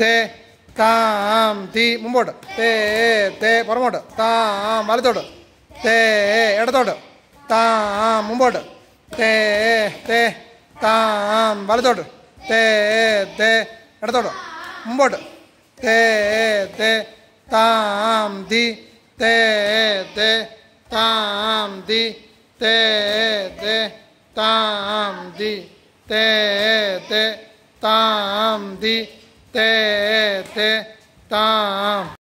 തേ താം തീ മുമ്പോട്ട് തേ തേ പുറമോട്ട് താം വലത്തോട്ട് തേ ഇടത്തോട്ട് താം മുമ്പോട്ട് തേ തേ താം വലത്തോട്ട് തേ തേ ഇടത്തോട്ട് മുമ്പോട്ട് തേ തേ താം തി തേ തേ താം തി തേ തേ താം തി തേ തേ താം തി ते ते ताम्